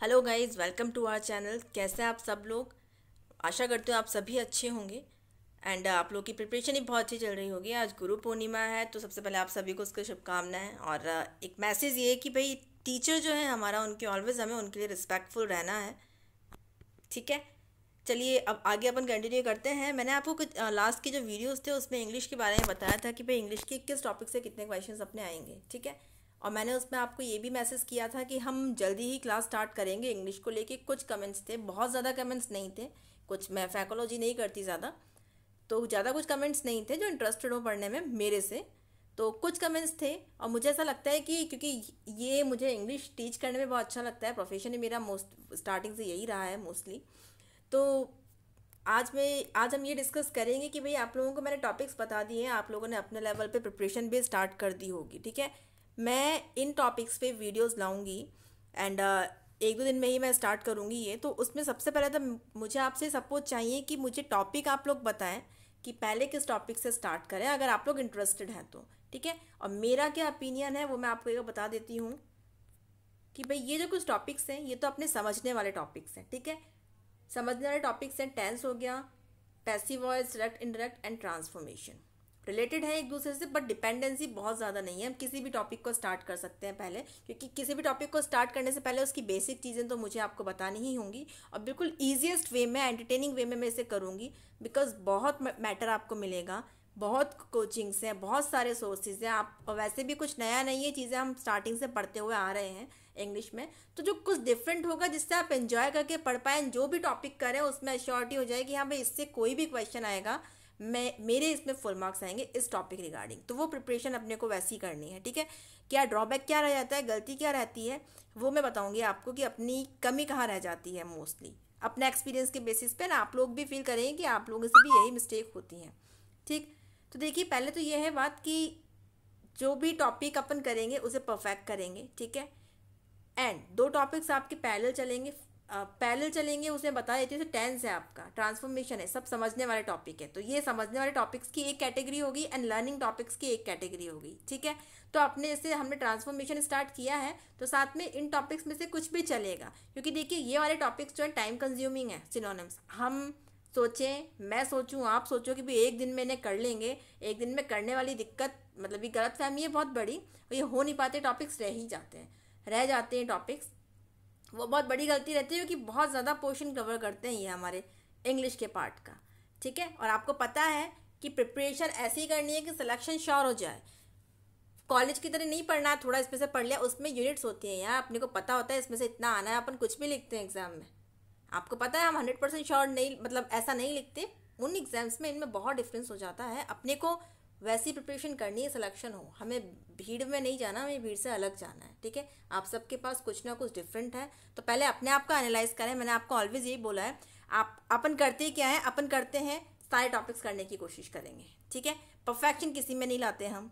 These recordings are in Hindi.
hello guys welcome to our channel कैसे हैं आप सब लोग आशा करते हो आप सभी अच्छे होंगे एंड uh, आप लोग की प्रिपरेशन भी बहुत अच्छी चल रही होगी आज गुरु पूर्णिमा है तो सबसे पहले आप सभी को उसकी शुभकामनाएं और uh, एक मैसेज ये कि भाई टीचर जो है हमारा उनके ऑलवेज़ हमें उनके लिए रिस्पेक्टफुल रहना है ठीक है चलिए अब आगे अपन कंटिन्यू करते हैं मैंने आपको कुछ लास्ट uh, के जो वीडियोज़ थे उसमें इंग्लिश के बारे में बताया था कि भाई इंग्लिश के किस टॉपिक से कितने क्वेश्चन अपने आएंगे ठीक है और मैंने उसमें आपको ये भी मैसेज किया था कि हम जल्दी ही क्लास स्टार्ट करेंगे इंग्लिश को लेके कुछ कमेंट्स थे बहुत ज़्यादा कमेंट्स नहीं थे कुछ मैं फैकोलॉजी नहीं करती ज़्यादा तो ज़्यादा कुछ कमेंट्स नहीं थे जो इंटरेस्टेड हो पढ़ने में मेरे से तो कुछ कमेंट्स थे और मुझे ऐसा लगता है कि क्योंकि ये मुझे इंग्लिश टीच करने में बहुत अच्छा लगता है प्रोफेशन ही मेरा मोस्ट स्टार्टिंग से यही रहा है मोस्टली तो आज मैं आज हम ये डिस्कस करेंगे कि भाई आप लोगों को मैंने टॉपिक्स बता दिए हैं आप लोगों ने अपने लेवल पे प्रिपरेशन भी स्टार्ट कर दी होगी ठीक है मैं इन टॉपिक्स पे वीडियोस लाऊंगी एंड uh, एक दो दिन में ही मैं स्टार्ट करूंगी ये तो उसमें सबसे पहले तो मुझे आपसे सपोर्ट चाहिए कि मुझे टॉपिक आप लोग बताएं कि पहले किस टॉपिक से स्टार्ट करें अगर आप लोग इंटरेस्टेड हैं तो ठीक है और मेरा क्या ओपिनियन है वो मैं आपको एक बता देती हूँ कि भाई ये जो कुछ टॉपिक्स हैं ये तो अपने समझने वाले टॉपिक्स हैं ठीक है समझने वाले टॉपिक्स हैं टेंस हो गया passive voice direct indirect and transformation related हैं एक दूसरे से बट डिपेंडेंसी बहुत ज़्यादा नहीं है हम किसी भी टॉपिक को स्टार्ट कर सकते हैं पहले क्योंकि किसी भी टॉपिक को स्टार्ट करने से पहले उसकी बेसिक चीज़ें तो मुझे आपको बतानी ही होंगी और बिल्कुल ईजिएस्ट वे में एंटरटेनिंग वे में मैं इसे करूँगी बिकॉज बहुत मैटर आपको मिलेगा बहुत कोचिंग्स हैं बहुत सारे सोर्सेज हैं आप वैसे भी कुछ नया नहीं है चीज़ें हम स्टार्टिंग से पढ़ते हुए आ रहे हैं इंग्लिश में तो जो कुछ डिफरेंट होगा जिससे आप एंजॉय करके पढ़ पाएँ जो भी टॉपिक करें उसमें अश्योरिटी हो जाएगी हाँ भाई इससे कोई भी क्वेश्चन आएगा मैं मेरे इसमें फुल मार्क्स आएंगे इस टॉपिक रिगार्डिंग तो वो प्रिपरेशन अपने को वैसी करनी है ठीक है क्या ड्रॉबैक क्या रह जाता है गलती क्या रहती है वो मैं बताऊँगी आपको कि अपनी कमी कहाँ रह जाती है मोस्टली अपना एक्सपीरियंस के बेसिस पे ना आप लोग भी फील करेंगे कि आप लोगों से भी यही मिस्टेक होती हैं ठीक तो देखिए पहले तो ये है बात कि जो भी टॉपिक अपन करेंगे उसे परफेक्ट करेंगे ठीक है एंड दो टॉपिक्स आपके पैरेलल चलेंगे पैरेलल चलेंगे उसमें बता देती हूँ टेंस है आपका ट्रांसफॉर्मेशन है सब समझने वाले टॉपिक है तो ये समझने वाले टॉपिक्स की एक कैटेगरी होगी एंड लर्निंग टॉपिक्स की एक कैटेगरी होगी ठीक है तो अपने इससे हमने ट्रांसफॉर्मेशन स्टार्ट किया है तो साथ में इन टॉपिक्स में से कुछ भी चलेगा क्योंकि देखिए ये वाले टॉपिक्स जो है टाइम कंज्यूमिंग है सिनोनम्स हम सोचें मैं सोचूं आप सोचो कि भी एक दिन में इन्हें कर लेंगे एक दिन में करने वाली दिक्कत मतलब ये गलत फहमी है बहुत बड़ी और ये हो नहीं पाते टॉपिक्स रह ही जाते हैं रह जाते हैं टॉपिक्स वो बहुत बड़ी गलती रहती है कि बहुत ज़्यादा पोर्शन कवर करते हैं ये हमारे इंग्लिश के पार्ट का ठीक है और आपको पता है कि प्रिपरेशन ऐसी करनी है कि सिलेक्शन श्योर हो जाए कॉलेज की तरह नहीं पढ़ना है थोड़ा इसमें से पढ़ लिया उसमें यूनिट्स होती हैं यार अपने को पता होता है इसमें से इतना आना है अपन कुछ भी लिखते हैं एग्ज़ाम में आपको पता है हम हंड्रेड परसेंट श्योर नहीं मतलब ऐसा नहीं लिखते उन एग्ज़ाम्स में इनमें बहुत डिफरेंस हो जाता है अपने को वैसी प्रिपरेशन करनी है सिलेक्शन हो हमें भीड़ में नहीं जाना हमें भीड़ से अलग जाना है ठीक है आप सबके पास कुछ ना कुछ डिफरेंट है तो पहले अपने आप का एनालाइज करें मैंने आपको ऑलवेज यही बोला है आप अपन करते क्या है अपन करते हैं सारे टॉपिक्स करने की कोशिश करेंगे ठीक है परफेक्शन किसी में नहीं लाते हम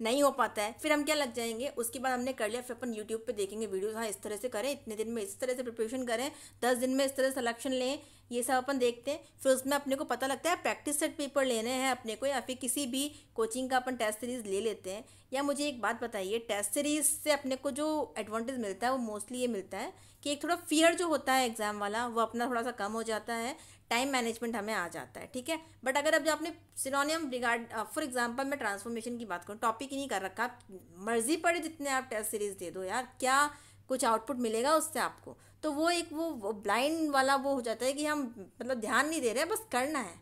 नहीं हो पाता है फिर हम क्या लग जाएंगे उसके बाद हमने कर लिया फिर अपन यूट्यूब पे देखेंगे वीडियोस हाँ इस तरह से करें इतने दिन में इस तरह से प्रिपरेशन करें दस दिन में इस तरह से सलेक्शन लें ये सब अपन देखते हैं फिर उसमें अपने को पता लगता है प्रैक्टिस सेट पेपर लेने हैं अपने को या फिर किसी भी कोचिंग का अपन टेस्ट सीरीज़ ले लेते हैं या मुझे एक बात बताइए टेस्ट सीरीज़ से अपने को जो एडवांटेज मिलता है वो मोस्टली ये मिलता है कि एक थोड़ा फियर जो होता है एग्ज़ाम वाला वो अपना थोड़ा सा कम हो जाता है टाइम मैनेजमेंट हमें आ जाता है ठीक है बट अगर अब जो आपने सिनोनियम रिगार्ड फॉर एग्जांपल मैं ट्रांसफॉर्मेशन की बात करूँ टॉपिक ही नहीं कर रखा आप मर्जी पड़े जितने आप टेस्ट सीरीज दे दो यार क्या कुछ आउटपुट मिलेगा उससे आपको तो वो एक वो ब्लाइंड वाला वो हो जाता है कि हम मतलब ध्यान नहीं दे रहे बस करना है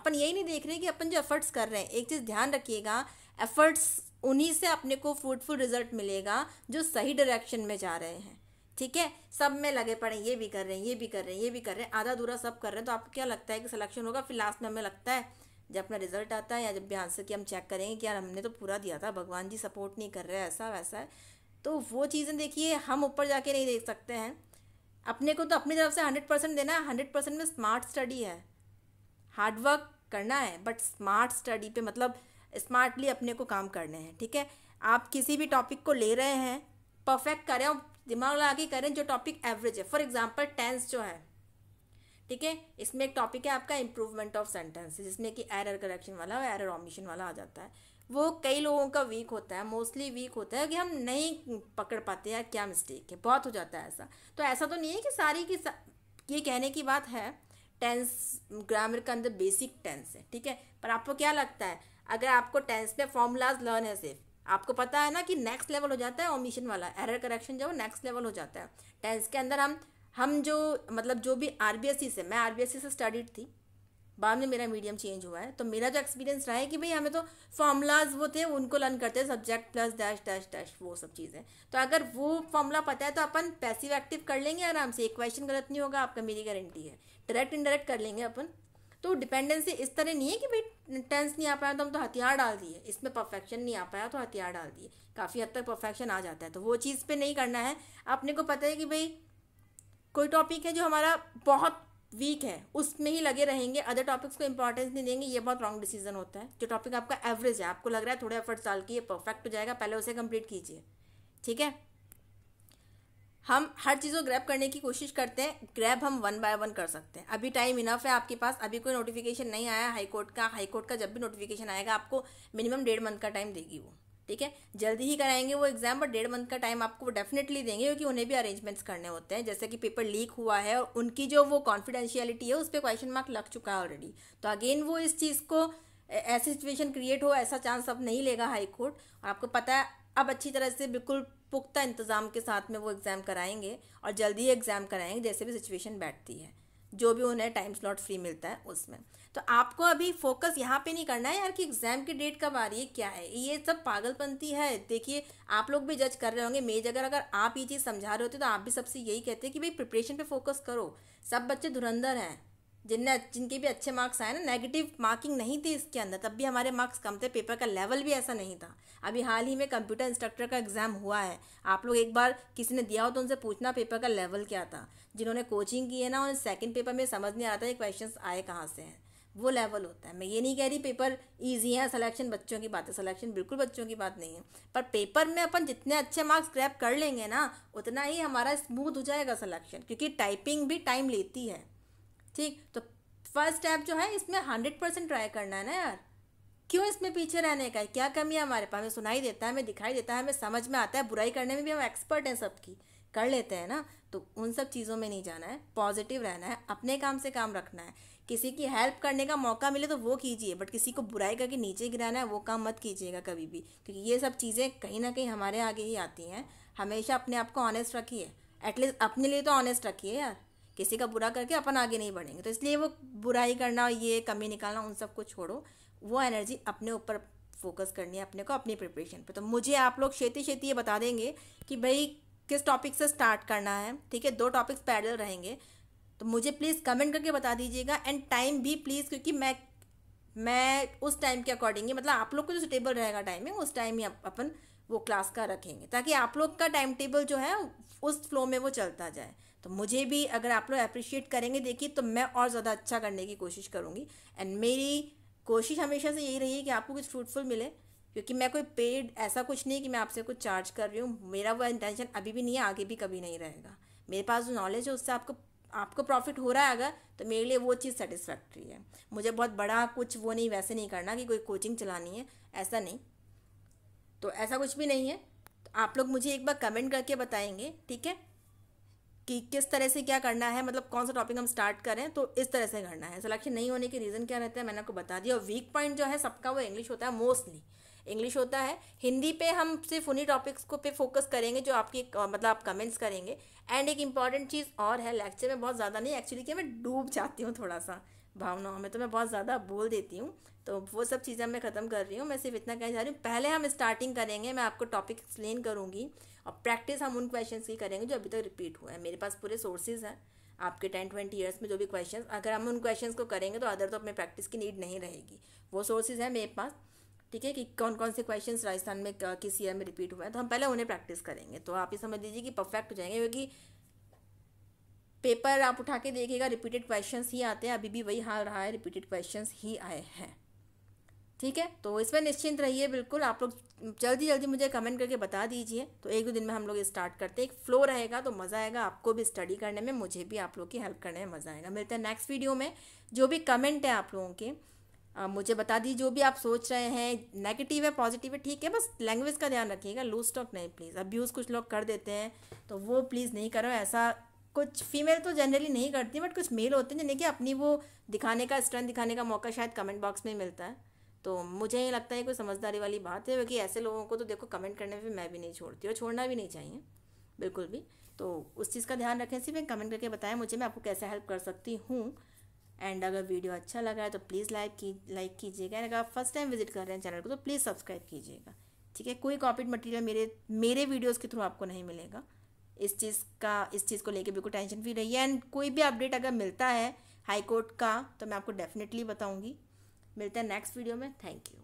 अपन यही नहीं देख रहे कि अपन जो एफर्ट्स कर रहे हैं एक चीज़ ध्यान रखिएगा एफर्ट्स उन्हीं से अपने को फ्रूटफुल रिजल्ट मिलेगा जो सही डायरेक्शन में जा रहे हैं ठीक है सब में लगे पड़े ये भी कर रहे हैं ये भी कर रहे हैं ये भी कर रहे हैं आधा दूरा सब कर रहे हैं तो आपको क्या लगता है कि सिलेक्शन होगा फिर लास्ट में हमें लगता है जब अपना रिजल्ट आता है या जब भी आंसर की हम चेक करेंगे कि यार हमने तो पूरा दिया था भगवान जी सपोर्ट नहीं कर रहे ऐसा वैसा है तो वो चीज़ें देखिए हम ऊपर जाके नहीं देख सकते हैं अपने को तो अपनी तरफ से हंड्रेड परसेंट देना है हंड्रेड परसेंट में स्मार्ट स्टडी है हार्डवर्क करना है बट स्मार्ट स्टडी पे मतलब स्मार्टली अपने को काम करने हैं ठीक है आप किसी भी टॉपिक को ले रहे हैं परफेक्ट करें और दिमाग लगा के करें जो टॉपिक एवरेज है फॉर एग्जाम्पल टेंस जो है ठीक है इसमें एक टॉपिक है आपका इम्प्रूवमेंट ऑफ सेंटेंस जिसमें कि एरर करेक्शन वाला और एरर ऑमिशन वाला आ जाता है वो कई लोगों का वीक होता है मोस्टली वीक होता है कि हम नहीं पकड़ पाते यार क्या मिस्टेक है बहुत हो जाता है ऐसा तो ऐसा तो नहीं है कि सारी की सा... ये कहने की बात है टेंस ग्रामर का अंदर बेसिक टेंस है ठीक है पर आपको क्या लगता है अगर आपको टेंस में फॉर्मूलाज लर्न है सिर्फ आपको पता है ना कि नेक्स्ट लेवल हो जाता है ओमिशन वाला एरर करेक्शन जो है नेक्स्ट लेवल हो जाता है टेंस के अंदर हम हम जो मतलब जो भी आर से मैं आर से स्टडीड थी बाद में मेरा मीडियम चेंज हुआ है तो मेरा जो एक्सपीरियंस रहा है कि भाई हमें तो फॉर्मूलाज वो थे उनको लर्न करते हैं subject plus dash dash dash वो सब चीज़ें तो अगर वो फॉर्मूला पता है तो अपन पैसिव एक्टिव कर लेंगे आराम से एक क्वेश्चन गलत नहीं होगा आपका मेरी गारंटी है डायरेक्ट इनडायरेक्ट कर लेंगे अपन तो डिपेंडेंसी इस तरह नहीं है कि भाई टेंस नहीं आ पाया तो हम तो हथियार डाल दिए इसमें परफेक्शन नहीं आ पाया तो हथियार डाल दिए काफ़ी हद तक परफेक्शन आ जाता है तो वो चीज़ पे नहीं करना है अपने को पता है कि भाई कोई टॉपिक है जो हमारा बहुत वीक है उसमें ही लगे रहेंगे अदर टॉपिक्स को इंपॉर्टेंस नहीं देंगे ये बहुत रॉन्ग डिसीजन होता है जो टॉपिक आपका एवरेज है आपको लग रहा है थोड़े एफर्ट्स डाल के ये परफेक्ट हो जाएगा पहले उसे कंप्लीट कीजिए ठीक है हम हर चीज़ को ग्रैप करने की कोशिश करते हैं ग्रैप हम वन बाय वन कर सकते हैं अभी टाइम इनफ है आपके पास अभी कोई नोटिफिकेशन नहीं आया हाई कोर्ट का हाई कोर्ट का जब भी नोटिफिकेशन आएगा आपको मिनिमम डेढ़ मंथ का टाइम देगी वो ठीक है जल्दी ही कराएंगे वो एग्जाम पर डेढ़ मंथ का टाइम आपको डेफिनेटली देंगे क्योंकि उन्हें भी अरेंजमेंट्स करने होते हैं जैसे कि पेपर लीक हुआ है और उनकी जो वो कॉन्फिडेंशियलिटी है उस पर क्वेश्चन मार्क लग चुका है ऑलरेडी तो अगेन वो इस चीज़ को ऐसी सिचुएशन क्रिएट हो ऐसा चांस अब नहीं लेगा हाई कोर्ट और आपको पता है अब अच्छी तरह से बिल्कुल पुख्ता इंतज़ाम के साथ में वो एग्ज़ाम कराएंगे और जल्दी ही एग्ज़ाम कराएंगे जैसे भी सिचुएशन बैठती है जो भी उन्हें टाइम स्लॉट फ्री मिलता है उसमें तो आपको अभी फोकस यहाँ पे नहीं करना है यार कि एग्ज़ाम की डेट कब आ रही है क्या है ये सब पागलपंथी है देखिए आप लोग भी जज कर रहे होंगे मेज अगर अगर आप ये चीज़ समझा रहे होते तो आप भी सबसे यही कहते हैं कि भाई प्रिपरेशन पे फोकस करो सब बच्चे धुरंधर हैं जिनने जिनके भी अच्छे मार्क्स आए ना नेगेटिव मार्किंग नहीं थी इसके अंदर तब भी हमारे मार्क्स कम थे पेपर का लेवल भी ऐसा नहीं था अभी हाल ही में कंप्यूटर इंस्ट्रक्टर का एग्ज़ाम हुआ है आप लोग एक बार किसी ने दिया हो तो उनसे पूछना पेपर का लेवल क्या था जिन्होंने कोचिंग की है ना उन्हें सेकेंड पेपर में समझ नहीं आ रहा था क्वेश्चन आए कहाँ से हैं वो लेवल होता है मैं ये नहीं कह रही पेपर ईजी है सलेक्शन बच्चों की बात है सलेक्शन बिल्कुल बच्चों की बात नहीं है पर पेपर में अपन जितने अच्छे मार्क्स क्रैप कर लेंगे ना उतना ही हमारा स्मूथ हो जाएगा सलेक्शन क्योंकि टाइपिंग भी टाइम लेती है ठीक तो फर्स्ट स्टेप जो है इसमें हंड्रेड परसेंट ट्राई करना है ना यार क्यों इसमें पीछे रहने का है क्या कमी है हमारे पास हमें सुनाई देता है हमें दिखाई देता है हमें समझ में आता है बुराई करने में भी हम एक्सपर्ट हैं सबकी कर लेते हैं ना तो उन सब चीज़ों में नहीं जाना है पॉजिटिव रहना है अपने काम से काम रखना है किसी की हेल्प करने का मौका मिले तो वो कीजिए बट किसी को बुराई करके नीचे गिराना है वो काम मत कीजिएगा कभी भी क्योंकि ये सब चीज़ें कहीं ना कहीं हमारे आगे ही आती हैं हमेशा अपने आप को ऑनेस्ट रखिए एटलीस्ट अपने लिए तो ऑनेस्ट रखिए यार किसी का बुरा करके अपन आगे नहीं बढ़ेंगे तो इसलिए वो बुराई करना ये कमी निकालना उन सबको छोड़ो वो एनर्जी अपने ऊपर फोकस करनी है अपने को अपनी प्रिपरेशन पर तो मुझे आप लोग क्षेत्र क्षेत्र ये बता देंगे कि भाई किस टॉपिक से स्टार्ट करना है ठीक है दो टॉपिक्स पैरल रहेंगे तो मुझे प्लीज़ कमेंट करके बता दीजिएगा एंड टाइम भी प्लीज़ क्योंकि मैं मैं उस टाइम के अकॉर्डिंग मतलब आप लोग को जो सुटेबल रहेगा टाइमिंग उस टाइम ही अपन वो क्लास का रखेंगे ताकि आप लोग का टाइम टेबल जो है उस फ्लो में वो चलता जाए तो मुझे भी अगर आप लोग अप्रिशिएट करेंगे देखिए तो मैं और ज़्यादा अच्छा करने की कोशिश करूँगी एंड मेरी कोशिश हमेशा से यही रही है कि आपको कुछ फ्रूटफुल मिले क्योंकि मैं कोई पेड ऐसा कुछ नहीं कि मैं आपसे कुछ चार्ज कर रही हूँ मेरा वो इंटेंशन अभी भी नहीं है आगे भी कभी नहीं रहेगा मेरे पास जो नॉलेज है उससे आपको आपको प्रॉफिट हो रहा है अगर तो मेरे लिए वो चीज़ सेटिस्फैक्ट्री है मुझे बहुत बड़ा कुछ वो नहीं वैसे नहीं करना कि कोई कोचिंग चलानी है ऐसा नहीं तो ऐसा कुछ भी नहीं है तो आप लोग मुझे एक बार कमेंट करके बताएंगे ठीक है कि किस तरह से क्या करना है मतलब कौन सा टॉपिक हम स्टार्ट करें तो इस तरह से करना है सिलेक्शन नहीं होने के रीज़न क्या रहते हैं मैंने आपको बता दिया और वीक पॉइंट जो है सबका वो इंग्लिश होता है मोस्टली इंग्लिश होता है हिंदी पे हम सिर्फ उन्हीं टॉपिक्स को पे फोकस करेंगे जो आपकी मतलब आप कमेंट्स करेंगे एंड एक इम्पॉर्टेंट चीज़ और है लेक्चर में बहुत ज़्यादा नहीं एक्चुअली कि मैं डूब जाती हूँ थोड़ा सा भावनाओं में तो मैं बहुत ज़्यादा बोल देती हूँ तो वो सब चीज़ें मैं ख़त्म कर रही हूँ मैं सिर्फ इतना कहना चाह रही हूँ पहले हम स्टार्टिंग करेंगे मैं आपको टॉपिक एक्सप्लेन करूँगी और प्रैक्टिस हम उन क्वेश्चन की करेंगे जो अभी तक रिपीट हुए हैं मेरे पास पूरे सोर्सेज हैं आपके टेन ट्वेंटी ईयर्स में जो भी क्वेश्चन अगर हम उन क्वेश्चन को करेंगे तो अदर तो अपने प्रैक्टिस की नीड नहीं रहेगी वो सोर्सेज हैं मेरे पास ठीक है कि कौन कौन से क्वेश्चन राजस्थान में किस ईयर में रिपीट हुए हैं तो हम पहले उन्हें प्रैक्टिस करेंगे तो आप ये समझ लीजिए कि परफेक्ट हो जाएंगे क्योंकि पेपर आप उठा के देखिएगा रिपीटेड क्वेश्चंस ही आते हैं अभी भी वही हाल रहा है रिपीटेड क्वेश्चंस ही आए हैं ठीक है तो इसमें निश्चिंत रहिए बिल्कुल आप लोग जल्दी जल्दी मुझे कमेंट करके बता दीजिए तो एक दो दिन में हम लोग स्टार्ट करते हैं एक फ्लो रहेगा तो मज़ा आएगा आपको भी स्टडी करने में मुझे भी आप लोग की हेल्प करने में मज़ा आएगा मिलते हैं नेक्स्ट वीडियो में जो भी कमेंट है आप लोगों के आ, मुझे बता दीजिए जो भी आप सोच रहे हैं नेगेटिव है पॉजिटिव है ठीक है बस लैंग्वेज का ध्यान रखिएगा लूज स्टॉक नहीं प्लीज़ अब्यूज़ कुछ लोग कर देते हैं तो वो प्लीज़ नहीं करो ऐसा कुछ फीमेल तो जनरली नहीं करती बट कुछ मेल होते हैं जिन्हें कि अपनी वो दिखाने का स्ट्रेंथ दिखाने का मौका शायद कमेंट बॉक्स में मिलता है तो मुझे ये लगता है कोई समझदारी वाली बात है क्योंकि ऐसे लोगों को तो देखो कमेंट करने में मैं भी नहीं छोड़ती और छोड़ना भी नहीं चाहिए बिल्कुल भी तो उस चीज़ का ध्यान रखें सिर्फ कमेंट करके बताएं मुझे मैं आपको कैसे हेल्प कर सकती हूँ एंड अगर वीडियो अच्छा लगा है तो प्लीज़ लाइक की लाइक कीजिएगा एंड अगर आप फर्स्ट टाइम विजिट कर रहे हैं चैनल को तो प्लीज़ सब्सक्राइब कीजिएगा ठीक है कोई कॉपीड मटेरियल मेरे मेरे वीडियोज़ के थ्रू आपको नहीं मिलेगा इस चीज़ का इस चीज़ को लेके बिल्कुल टेंशन फ्री रही है एंड कोई भी अपडेट अगर मिलता है हाई कोर्ट का तो मैं आपको डेफिनेटली बताऊँगी मिलते हैं नेक्स्ट वीडियो में थैंक यू